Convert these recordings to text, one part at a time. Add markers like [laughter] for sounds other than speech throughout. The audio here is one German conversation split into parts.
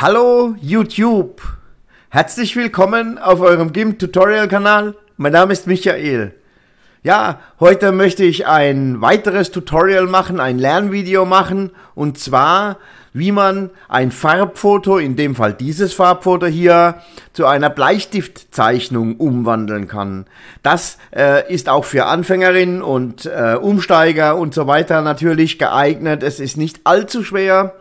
Hallo YouTube! Herzlich willkommen auf eurem GIMP Tutorial Kanal. Mein Name ist Michael. Ja, heute möchte ich ein weiteres Tutorial machen, ein Lernvideo machen und zwar, wie man ein Farbfoto, in dem Fall dieses Farbfoto hier, zu einer Bleistiftzeichnung umwandeln kann. Das äh, ist auch für Anfängerinnen und äh, Umsteiger und so weiter natürlich geeignet. Es ist nicht allzu schwer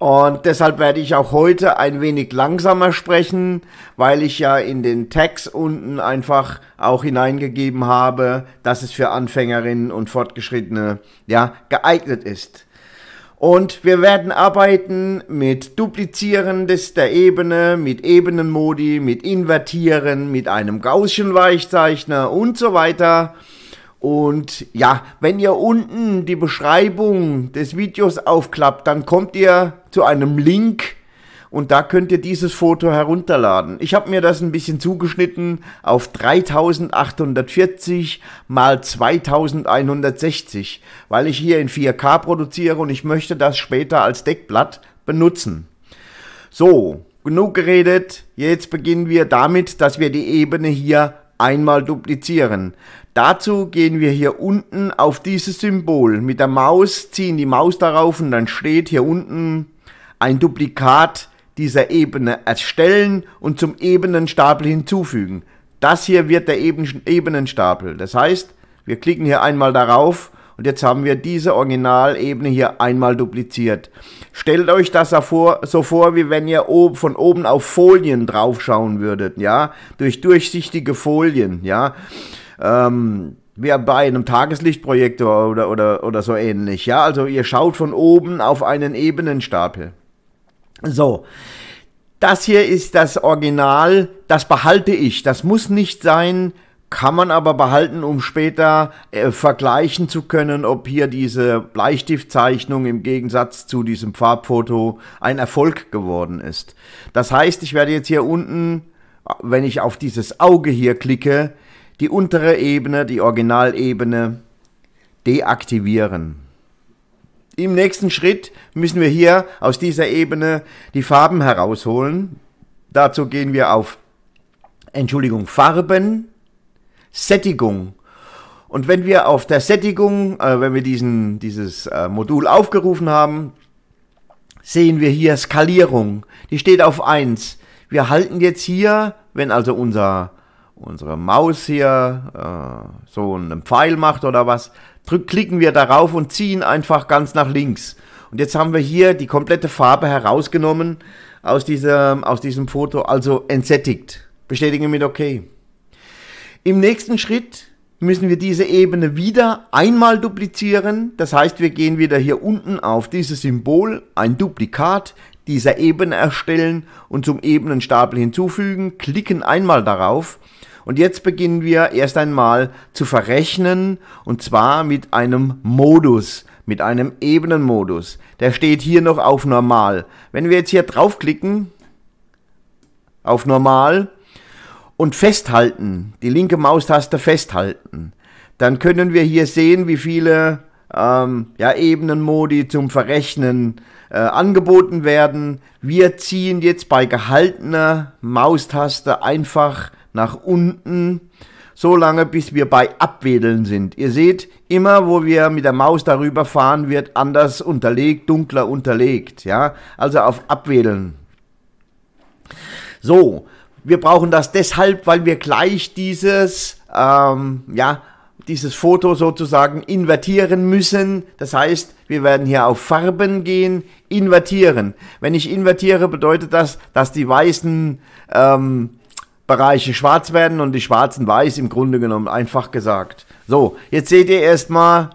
und deshalb werde ich auch heute ein wenig langsamer sprechen, weil ich ja in den Tags unten einfach auch hineingegeben habe, dass es für Anfängerinnen und Fortgeschrittene ja geeignet ist. Und wir werden arbeiten mit Duplizieren des der Ebene, mit Ebenenmodi, mit Invertieren, mit einem Gaußschen Weichzeichner und so weiter. Und ja, wenn ihr unten die Beschreibung des Videos aufklappt, dann kommt ihr zu einem Link und da könnt ihr dieses Foto herunterladen. Ich habe mir das ein bisschen zugeschnitten auf 3840 mal 2160, weil ich hier in 4K produziere und ich möchte das später als Deckblatt benutzen. So, genug geredet. Jetzt beginnen wir damit, dass wir die Ebene hier einmal duplizieren. Dazu gehen wir hier unten auf dieses Symbol mit der Maus, ziehen die Maus darauf und dann steht hier unten ein Duplikat dieser Ebene erstellen und zum Ebenenstapel hinzufügen. Das hier wird der Ebenenstapel. Das heißt, wir klicken hier einmal darauf und jetzt haben wir diese Originalebene hier einmal dupliziert. Stellt euch das so vor, wie wenn ihr von oben auf Folien draufschauen würdet, ja, durch durchsichtige Folien, ja. Ähm, wie bei einem Tageslichtprojektor oder, oder, oder so ähnlich. Ja, also ihr schaut von oben auf einen Ebenenstapel. So. Das hier ist das Original, das behalte ich. Das muss nicht sein, kann man aber behalten, um später äh, vergleichen zu können, ob hier diese Bleistiftzeichnung im Gegensatz zu diesem Farbfoto ein Erfolg geworden ist. Das heißt, ich werde jetzt hier unten, wenn ich auf dieses Auge hier klicke, die untere Ebene, die Originalebene deaktivieren. Im nächsten Schritt müssen wir hier aus dieser Ebene die Farben herausholen. Dazu gehen wir auf Entschuldigung, Farben, Sättigung. Und wenn wir auf der Sättigung, äh, wenn wir diesen, dieses äh, Modul aufgerufen haben, sehen wir hier Skalierung. Die steht auf 1. Wir halten jetzt hier, wenn also unser, unsere Maus hier äh, so einen Pfeil macht oder was, drück, klicken wir darauf und ziehen einfach ganz nach links. Und jetzt haben wir hier die komplette Farbe herausgenommen aus diesem, aus diesem Foto, also entsättigt. Bestätigen mit okay. Im nächsten Schritt müssen wir diese Ebene wieder einmal duplizieren. Das heißt, wir gehen wieder hier unten auf dieses Symbol, ein Duplikat dieser Ebene erstellen und zum Ebenenstapel hinzufügen, klicken einmal darauf und jetzt beginnen wir erst einmal zu verrechnen und zwar mit einem Modus, mit einem Ebenenmodus. Der steht hier noch auf Normal. Wenn wir jetzt hier draufklicken auf Normal, und festhalten, die linke Maustaste festhalten, dann können wir hier sehen, wie viele ähm, ja, Ebenenmodi zum Verrechnen äh, angeboten werden. Wir ziehen jetzt bei gehaltener Maustaste einfach nach unten, so lange bis wir bei Abwedeln sind. Ihr seht, immer wo wir mit der Maus darüber fahren, wird anders unterlegt, dunkler unterlegt. Ja? Also auf Abwedeln. So, wir brauchen das deshalb, weil wir gleich dieses, ähm, ja, dieses Foto sozusagen invertieren müssen. Das heißt, wir werden hier auf Farben gehen, invertieren. Wenn ich invertiere, bedeutet das, dass die weißen ähm, Bereiche schwarz werden und die schwarzen weiß im Grunde genommen, einfach gesagt. So, jetzt seht ihr erstmal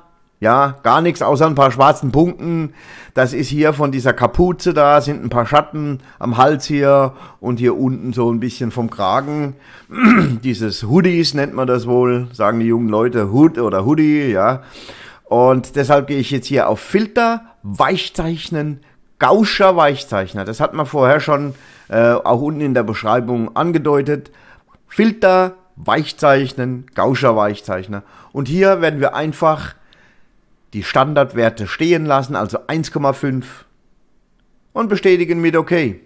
ja, gar nichts außer ein paar schwarzen Punkten. Das ist hier von dieser Kapuze da, sind ein paar Schatten am Hals hier und hier unten so ein bisschen vom Kragen. [clears throat] Dieses Hoodies nennt man das wohl, sagen die jungen Leute, Hood oder Hoodie, ja. Und deshalb gehe ich jetzt hier auf Filter, Weichzeichnen, Gauscher Weichzeichner. Das hat man vorher schon äh, auch unten in der Beschreibung angedeutet. Filter, Weichzeichnen, Gauscher Weichzeichner. Und hier werden wir einfach die Standardwerte stehen lassen, also 1,5 und bestätigen mit okay.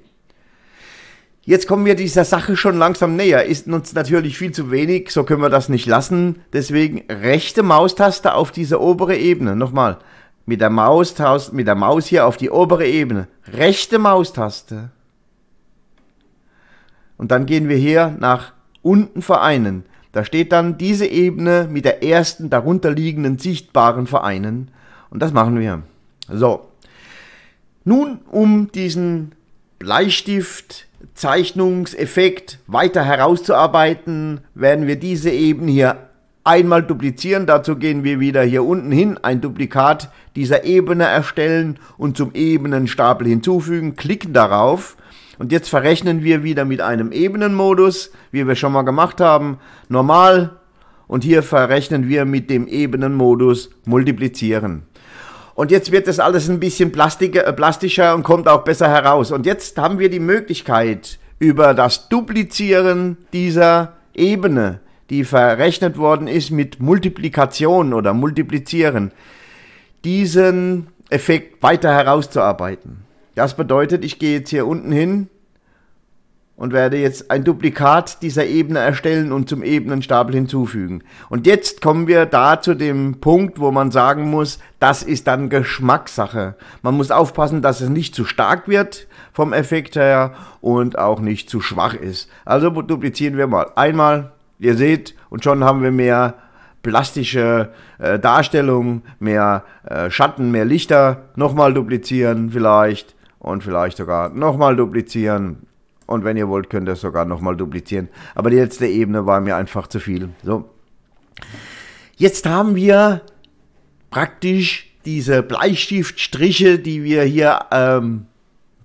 Jetzt kommen wir dieser Sache schon langsam näher. Ist uns natürlich viel zu wenig, so können wir das nicht lassen. Deswegen rechte Maustaste auf diese obere Ebene. Nochmal. Mit der, Maus, mit der Maus hier auf die obere Ebene. Rechte Maustaste. Und dann gehen wir hier nach unten vereinen. Da steht dann diese Ebene mit der ersten darunterliegenden sichtbaren vereinen. Und das machen wir. So. Nun, um diesen Bleistift Zeichnungseffekt weiter herauszuarbeiten, werden wir diese Ebene hier einmal duplizieren. Dazu gehen wir wieder hier unten hin, ein Duplikat dieser Ebene erstellen und zum Ebenenstapel hinzufügen, klicken darauf und jetzt verrechnen wir wieder mit einem Ebenenmodus, wie wir schon mal gemacht haben, normal. Und hier verrechnen wir mit dem Ebenenmodus multiplizieren. Und jetzt wird das alles ein bisschen äh, plastischer und kommt auch besser heraus. Und jetzt haben wir die Möglichkeit, über das Duplizieren dieser Ebene, die verrechnet worden ist mit Multiplikation oder Multiplizieren, diesen Effekt weiter herauszuarbeiten. Das bedeutet, ich gehe jetzt hier unten hin und werde jetzt ein Duplikat dieser Ebene erstellen und zum Ebenenstapel hinzufügen. Und jetzt kommen wir da zu dem Punkt, wo man sagen muss, das ist dann Geschmackssache. Man muss aufpassen, dass es nicht zu stark wird vom Effekt her und auch nicht zu schwach ist. Also duplizieren wir mal einmal, ihr seht, und schon haben wir mehr plastische äh, Darstellung, mehr äh, Schatten, mehr Lichter. Nochmal duplizieren vielleicht und vielleicht sogar nochmal duplizieren. Und wenn ihr wollt, könnt ihr es sogar nochmal duplizieren. Aber die letzte Ebene war mir einfach zu viel. So. Jetzt haben wir praktisch diese Bleistiftstriche, die wir hier ähm,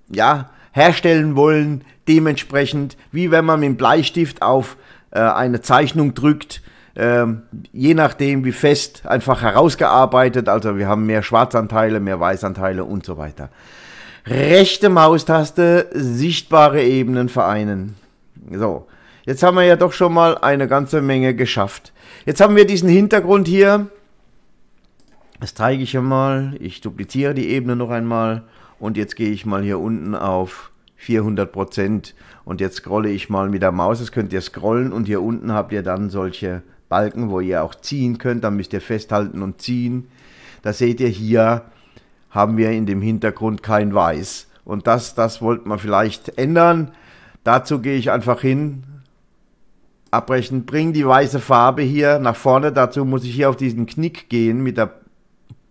ja, herstellen wollen, dementsprechend, wie wenn man mit dem Bleistift auf äh, eine Zeichnung drückt, ähm, je nachdem wie fest einfach herausgearbeitet. Also wir haben mehr Schwarzanteile, mehr Weißanteile und so weiter. Rechte Maustaste, sichtbare Ebenen vereinen. So, jetzt haben wir ja doch schon mal eine ganze Menge geschafft. Jetzt haben wir diesen Hintergrund hier. Das zeige ich ja mal. Ich dupliziere die Ebene noch einmal. Und jetzt gehe ich mal hier unten auf 400%. Und jetzt scrolle ich mal mit der Maus. Das könnt ihr scrollen. Und hier unten habt ihr dann solche Balken, wo ihr auch ziehen könnt. Dann müsst ihr festhalten und ziehen. Da seht ihr hier haben wir in dem Hintergrund kein Weiß. Und das, das wollte man vielleicht ändern. Dazu gehe ich einfach hin, abbrechen, bringe die weiße Farbe hier nach vorne. Dazu muss ich hier auf diesen Knick gehen mit der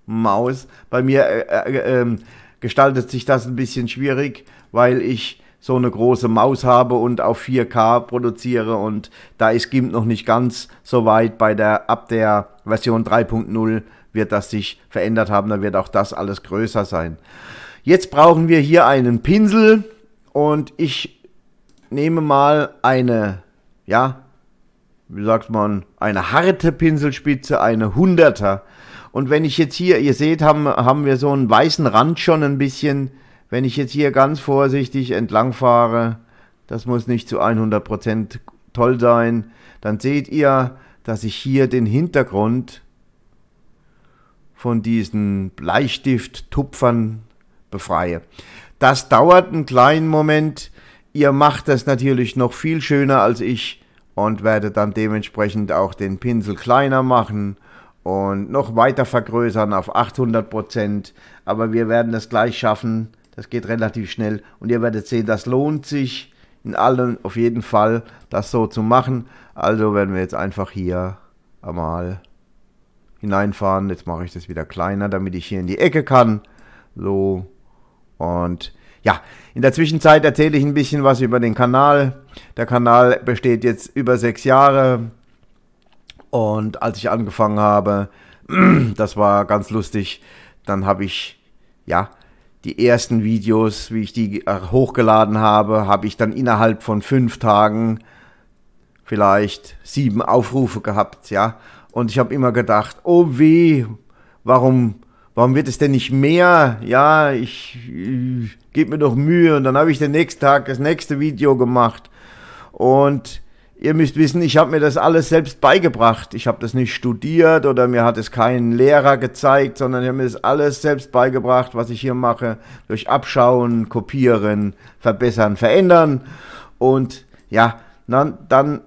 Maus. Bei mir äh, äh, äh ähm, gestaltet sich das ein bisschen schwierig, weil ich so eine große Maus habe und auf 4K produziere und da ist GIMP noch nicht ganz so weit bei der ab der Version 3.0 wird das sich verändert haben, dann wird auch das alles größer sein. Jetzt brauchen wir hier einen Pinsel und ich nehme mal eine, ja, wie sagt man, eine harte Pinselspitze, eine Hunderter. Und wenn ich jetzt hier, ihr seht, haben, haben wir so einen weißen Rand schon ein bisschen. Wenn ich jetzt hier ganz vorsichtig entlang fahre, das muss nicht zu 100% toll sein, dann seht ihr, dass ich hier den Hintergrund von diesen Bleistift-Tupfern befreie. Das dauert einen kleinen Moment. Ihr macht das natürlich noch viel schöner als ich und werdet dann dementsprechend auch den Pinsel kleiner machen und noch weiter vergrößern auf 800 Prozent. Aber wir werden das gleich schaffen. Das geht relativ schnell und ihr werdet sehen, das lohnt sich in allen auf jeden Fall, das so zu machen. Also werden wir jetzt einfach hier einmal hineinfahren. Jetzt mache ich das wieder kleiner, damit ich hier in die Ecke kann. So. Und ja, in der Zwischenzeit erzähle ich ein bisschen was über den Kanal. Der Kanal besteht jetzt über sechs Jahre. Und als ich angefangen habe, [clears throat] das war ganz lustig, dann habe ich, ja, die ersten Videos, wie ich die äh, hochgeladen habe, habe ich dann innerhalb von fünf Tagen vielleicht sieben Aufrufe gehabt, ja. Und ich habe immer gedacht, oh weh, warum, warum wird es denn nicht mehr? Ja, ich, ich äh, gebe mir doch Mühe. Und dann habe ich den nächsten Tag das nächste Video gemacht. Und ihr müsst wissen, ich habe mir das alles selbst beigebracht. Ich habe das nicht studiert oder mir hat es kein Lehrer gezeigt, sondern ich habe mir das alles selbst beigebracht, was ich hier mache, durch Abschauen, Kopieren, Verbessern, Verändern. Und ja, dann, dann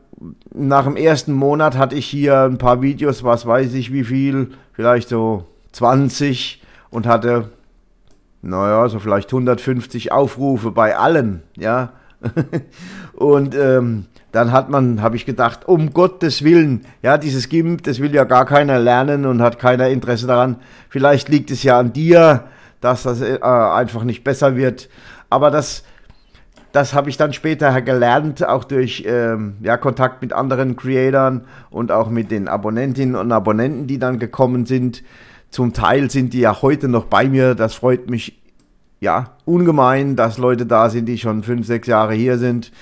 nach dem ersten Monat hatte ich hier ein paar Videos, was weiß ich wie viel, vielleicht so 20 und hatte, naja, so vielleicht 150 Aufrufe bei allen, ja. [laughs] und ähm, dann hat man, habe ich gedacht, um Gottes Willen, ja, dieses GIMP, das will ja gar keiner lernen und hat keiner Interesse daran. Vielleicht liegt es ja an dir, dass das äh, einfach nicht besser wird. Aber das, das habe ich dann später gelernt, auch durch ähm, ja, Kontakt mit anderen Creatoren und auch mit den Abonnentinnen und Abonnenten, die dann gekommen sind. Zum Teil sind die ja heute noch bei mir. Das freut mich ja ungemein, dass Leute da sind, die schon fünf, sechs Jahre hier sind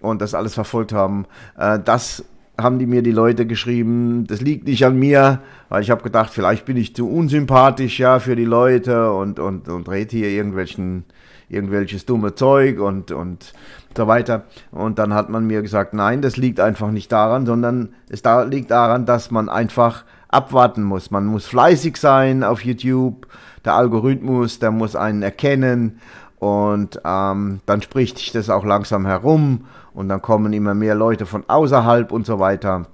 und das alles verfolgt haben. Äh, das haben die mir die Leute geschrieben, das liegt nicht an mir, weil ich habe gedacht, vielleicht bin ich zu unsympathisch ja für die Leute und und und rede hier irgendwelchen irgendwelches dumme Zeug und, und so weiter. Und dann hat man mir gesagt, nein, das liegt einfach nicht daran, sondern es da, liegt daran, dass man einfach abwarten muss. Man muss fleißig sein auf YouTube, der Algorithmus, der muss einen erkennen und ähm, dann spricht sich das auch langsam herum und dann kommen immer mehr Leute von außerhalb und so weiter.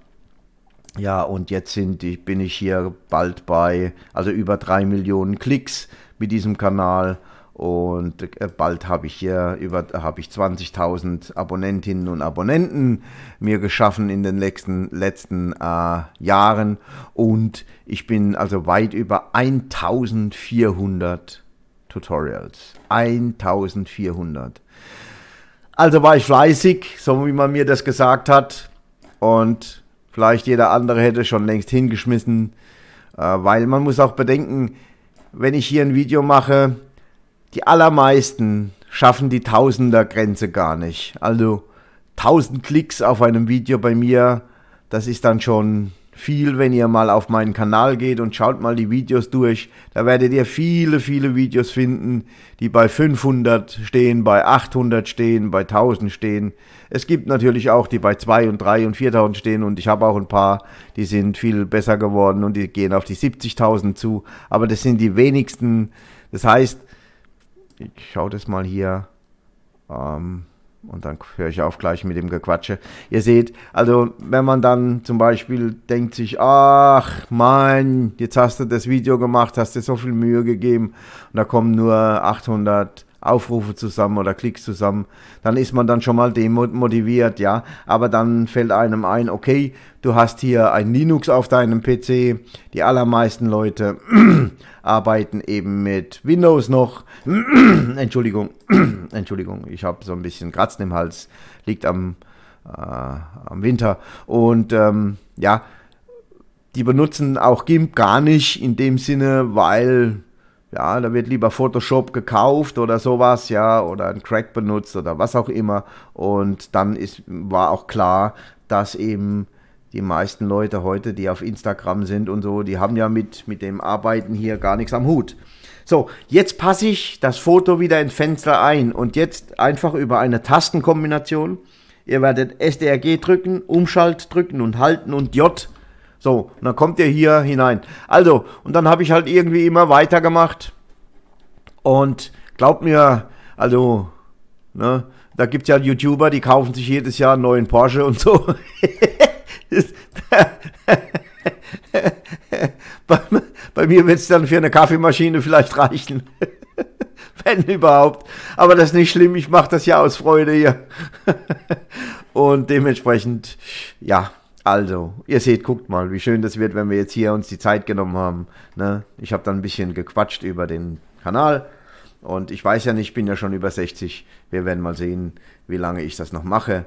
Ja, und jetzt sind, bin ich hier bald bei, also über drei Millionen Klicks mit diesem Kanal und äh, bald habe ich hier über habe ich 20.000 Abonnentinnen und Abonnenten mir geschaffen in den letzten, letzten äh, Jahren. Und ich bin also weit über 1400 Tutorials. 1400. Also war ich fleißig, so wie man mir das gesagt hat. Und vielleicht jeder andere hätte schon längst hingeschmissen. Äh, weil man muss auch bedenken, wenn ich hier ein Video mache, die allermeisten schaffen die Tausender-Grenze gar nicht. Also 1000 Klicks auf einem Video bei mir, das ist dann schon viel, wenn ihr mal auf meinen Kanal geht und schaut mal die Videos durch. Da werdet ihr viele, viele Videos finden, die bei 500 stehen, bei 800 stehen, bei 1000 stehen. Es gibt natürlich auch die bei 2 und 3 und 4000 stehen und ich habe auch ein paar, die sind viel besser geworden und die gehen auf die 70.000 zu. Aber das sind die wenigsten. Das heißt, ich schaue das mal hier. Ähm, und dann höre ich auf gleich mit dem Gequatsche. Ihr seht, also wenn man dann zum Beispiel denkt sich, ach Mann, jetzt hast du das Video gemacht, hast dir so viel Mühe gegeben und da kommen nur 800 Aufrufe zusammen oder Klicks zusammen, dann ist man dann schon mal demotiviert, ja. Aber dann fällt einem ein, okay, du hast hier ein Linux auf deinem PC. Die allermeisten Leute [clears throat] arbeiten eben mit Windows noch. [clears throat] Entschuldigung, [clears throat] Entschuldigung, ich habe so ein bisschen Kratzen im Hals, liegt am, äh, am Winter. Und ähm, ja, die benutzen auch GIMP gar nicht in dem Sinne, weil ja, da wird lieber Photoshop gekauft oder sowas, ja, oder ein Crack benutzt oder was auch immer. Und dann ist, war auch klar, dass eben die meisten Leute heute, die auf Instagram sind und so, die haben ja mit, mit dem Arbeiten hier gar nichts am Hut. So, jetzt passe ich das Foto wieder ins Fenster ein und jetzt einfach über eine Tastenkombination. Ihr werdet SDRG drücken, Umschalt drücken und halten und J so, und dann kommt ihr hier hinein. Also, und dann habe ich halt irgendwie immer weitergemacht. Und glaubt mir, also, ne, da gibt es ja YouTuber, die kaufen sich jedes Jahr einen neuen Porsche und so. [laughs] [laughs] bei, bei, mir wird es dann für eine Kaffeemaschine vielleicht reichen. [laughs] Wenn überhaupt. Aber das ist nicht schlimm, ich mache das ja aus Freude hier. und dementsprechend, ja, also, ihr seht, guckt mal, wie schön das wird, wenn wir jetzt hier uns die Zeit genommen haben. Ne? Ich habe dann ein bisschen gequatscht über den Kanal. Und ich weiß ja nicht, ich bin ja schon über 60. Wir werden mal sehen, wie lange ich das noch mache.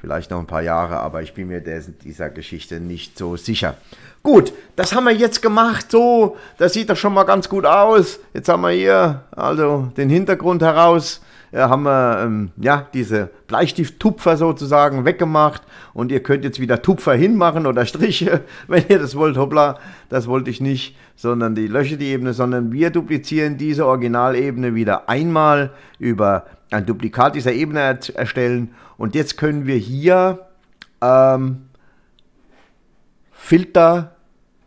Vielleicht noch ein paar Jahre, aber ich bin mir dieser Geschichte nicht so sicher. Gut, das haben wir jetzt gemacht. So, das sieht doch schon mal ganz gut aus. Jetzt haben wir hier also den Hintergrund heraus. Äh, haben wir ähm, ja, diese Bleistifttupfer sozusagen weggemacht und ihr könnt jetzt wieder Tupfer hinmachen oder Striche, [laughs] wenn ihr das wollt, hoppla, das wollte ich nicht, sondern die lösche die Ebene, sondern wir duplizieren diese Originalebene wieder einmal über ein Duplikat dieser Ebene erstellen und jetzt können wir hier ähm, Filter,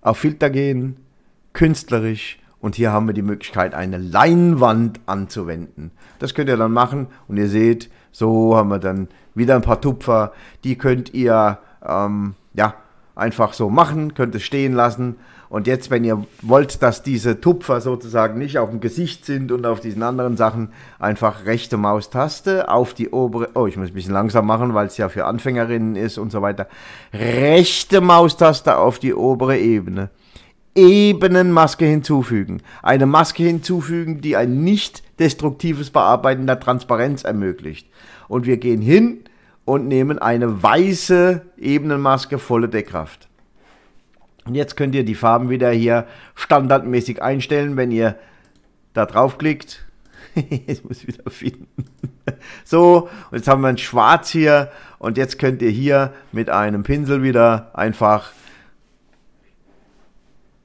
auf Filter gehen, künstlerisch und hier haben wir die Möglichkeit, eine Leinwand anzuwenden. Das könnt ihr dann machen und ihr seht, so haben wir dann wieder ein paar Tupfer. Die könnt ihr ähm, ja, einfach so machen, könnt es stehen lassen. Und jetzt, wenn ihr wollt, dass diese Tupfer sozusagen nicht auf dem Gesicht sind und auf diesen anderen Sachen, einfach rechte Maustaste auf die obere, oh, ich muss ein bisschen langsam machen, weil es ja für Anfängerinnen ist und so weiter. Rechte Maustaste auf die obere Ebene. Ebenenmaske hinzufügen. Eine Maske hinzufügen, die ein nicht destruktives Bearbeiten der Transparenz ermöglicht. Und wir gehen hin und nehmen eine weiße Ebenenmaske volle Deckkraft. Und jetzt könnt ihr die Farben wieder hier standardmäßig einstellen, wenn ihr da draufklickt. [laughs] ich muss wieder finden. [laughs] so, und jetzt haben wir ein Schwarz hier und jetzt könnt ihr hier mit einem Pinsel wieder einfach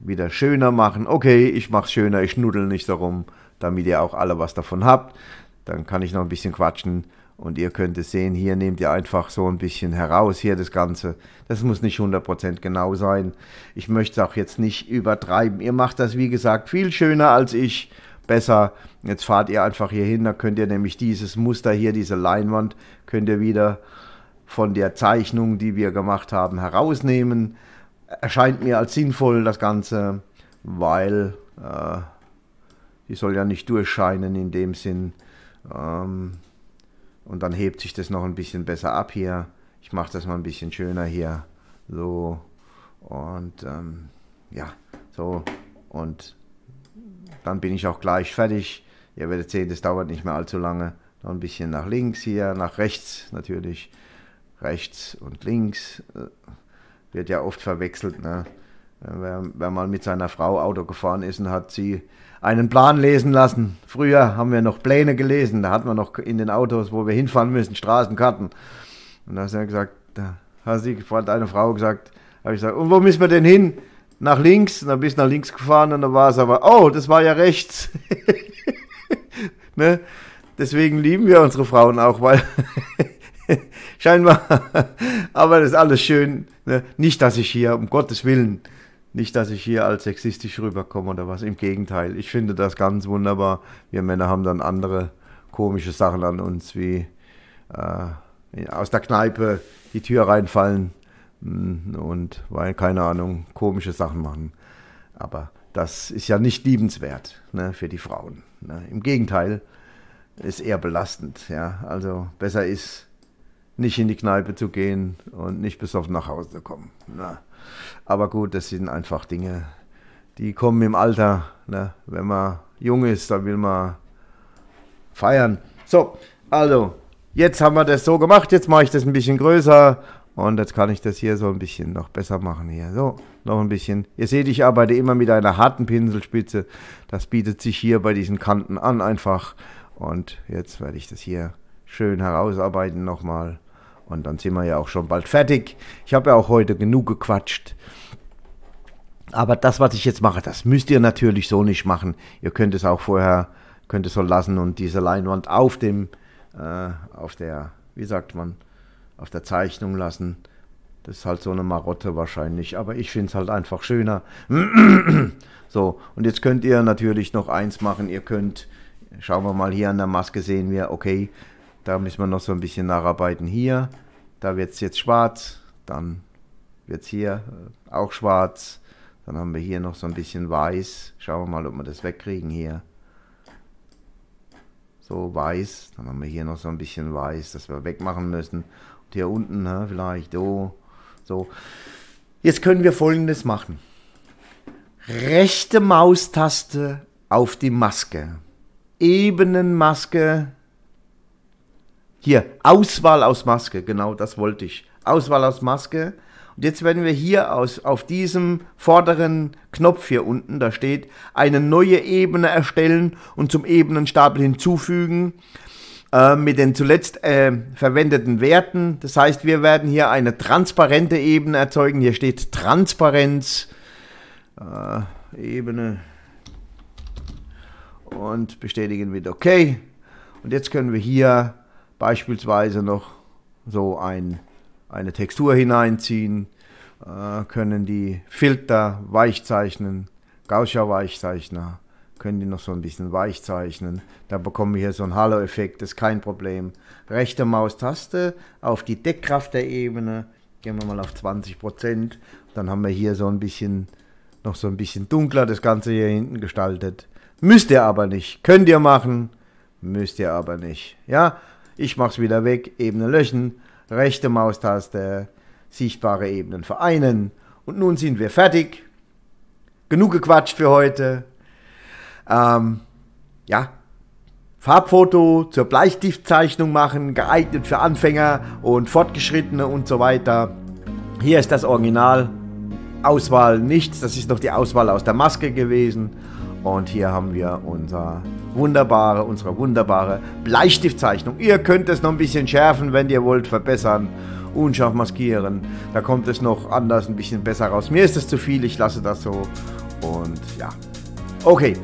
wieder schöner machen. Okay, ich mache es schöner, ich schnuddel nicht darum, damit ihr auch alle was davon habt. Dann kann ich noch ein bisschen quatschen und ihr könnt es sehen, hier nehmt ihr einfach so ein bisschen heraus, hier das Ganze. Das muss nicht 100% genau sein. Ich möchte es auch jetzt nicht übertreiben. Ihr macht das, wie gesagt, viel schöner als ich, besser. Jetzt fahrt ihr einfach hier hin, da könnt ihr nämlich dieses Muster hier, diese Leinwand, könnt ihr wieder von der Zeichnung, die wir gemacht haben, herausnehmen erscheint mir als sinnvoll das Ganze, weil äh, die soll ja nicht durchscheinen in dem Sinn. Ähm, und dann hebt sich das noch ein bisschen besser ab hier. Ich mache das mal ein bisschen schöner hier. So. Und ähm, ja, so. Und dann bin ich auch gleich fertig. Ihr werdet sehen, das dauert nicht mehr allzu lange. Noch ein bisschen nach links hier, nach rechts natürlich. Rechts und links. Äh, wird ja oft verwechselt. Ne? Wer, wer, mal mit seiner Frau Auto gefahren ist und hat sie einen Plan lesen lassen. Früher haben wir noch Pläne gelesen, da hatten wir noch in den Autos, wo wir hinfahren müssen, Straßenkarten. Und da hat sie gesagt, da hat sie gefragt, eine Frau gesagt, habe ich gesagt, und wo müssen wir denn hin? Nach links, und dann bist du nach links gefahren und dann war es aber, oh, das war ja rechts. [laughs] ne? Deswegen lieben wir unsere Frauen auch, weil [laughs] scheinbar, [laughs] aber das ist alles schön Ne? Nicht, dass ich hier, um Gottes Willen, nicht, dass ich hier als sexistisch rüberkomme oder was. Im Gegenteil, ich finde das ganz wunderbar. Wir Männer haben dann andere komische Sachen an uns, wie äh, aus der Kneipe die Tür reinfallen hm, und, weil, keine Ahnung, komische Sachen machen. Aber das ist ja nicht liebenswert ne, für die Frauen. Ne? Im Gegenteil, ist eher belastend. Ja? Also besser ist, nicht in die Kneipe zu gehen und nicht besoffen nach Hause zu kommen. Na. Ne? Aber gut, das sind einfach Dinge, die kommen im Alter. Ne? Wenn man jung ist, dann will man feiern. So, also, jetzt haben wir das so gemacht. Jetzt mache ich das ein bisschen größer und jetzt kann ich das hier so ein bisschen noch besser machen. Hier so, noch ein bisschen. Ihr seht, ich arbeite immer mit einer harten Pinselspitze. Das bietet sich hier bei diesen Kanten an einfach. Und jetzt werde ich das hier schön herausarbeiten nochmal. Und dann sind wir ja auch schon bald fertig. Ich habe ja auch heute genug gequatscht. Aber das, was ich jetzt mache, das müsst ihr natürlich so nicht machen. Ihr könnt es auch vorher, könnt es so lassen und diese Leinwand auf dem, äh, auf der, wie sagt man, auf der Zeichnung lassen. Das ist halt so eine Marotte wahrscheinlich, aber ich finde es halt einfach schöner. [clears throat] so, und jetzt könnt ihr natürlich noch eins machen. Ihr könnt, schauen wir mal hier an der Maske, sehen wir, okay, da müssen wir noch so ein bisschen nacharbeiten. Hier, da wird es jetzt schwarz, dann wird es hier äh, auch schwarz. Dann haben wir hier noch so ein bisschen weiß. Schauen wir mal, ob wir das wegkriegen hier. So, weiß. Dann haben wir hier noch so ein bisschen weiß, das wir wegmachen müssen. Und hier unten ne, vielleicht oh, so. Jetzt können wir folgendes machen. Rechte Maustaste auf die Maske. Ebenenmaske hier, Auswahl aus Maske, genau das wollte ich. Auswahl aus Maske. Und jetzt werden wir hier aus, auf diesem vorderen Knopf hier unten, da steht, eine neue Ebene erstellen und zum Ebenenstapel hinzufügen äh, mit den zuletzt äh, verwendeten Werten. Das heißt, wir werden hier eine transparente Ebene erzeugen. Hier steht Transparenz, äh, Ebene und bestätigen mit OK. Und jetzt können wir hier beispielsweise noch so ein, eine Textur hineinziehen, äh, können die Filter weichzeichnen, Gaussischer Weichzeichner, können die noch so ein bisschen weichzeichnen. Da bekommen wir hier so einen hallo effekt ist kein Problem. Rechte Maustaste auf die Deckkraft der Ebene, gehen wir mal auf 20%, dann haben wir hier so ein bisschen noch so ein bisschen dunkler das Ganze hier hinten gestaltet. Müsst ihr aber nicht. Könnt ihr machen, müsst ihr aber nicht. Ja, ich mache es wieder weg, Ebene löschen, rechte Maustaste, sichtbare Ebenen vereinen. Und nun sind wir fertig. Genug gequatscht für heute. Ähm, ja, Farbfoto zur Bleistiftzeichnung machen, geeignet für Anfänger und Fortgeschrittene und so weiter. Hier ist das Original. Auswahl nichts, das ist noch die Auswahl aus der Maske gewesen. Und hier haben wir unser wunderbare, unsere wunderbare Bleistiftzeichnung. Ihr könnt es noch ein bisschen schärfen, wenn ihr wollt, verbessern, unscharf maskieren. Da kommt es noch anders, ein bisschen besser raus. Mir ist es zu viel, ich lasse das so. Und ja, okay.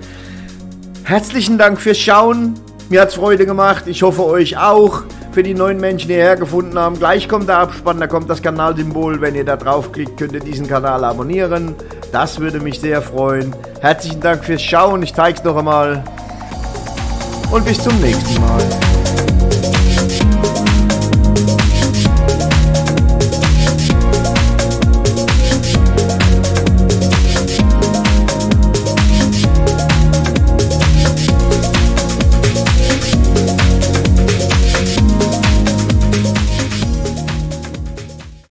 Herzlichen Dank fürs Schauen. Mir hat es Freude gemacht. Ich hoffe euch auch. Für die neuen Menschen, die hergefunden haben. Gleich kommt der Abspann, da kommt das Kanalsymbol. Wenn ihr da draufklickt, könnt ihr diesen Kanal abonnieren. Das würde mich sehr freuen. Herzlichen Dank fürs Schauen. Ich es noch einmal. Und bis zum nächsten Mal.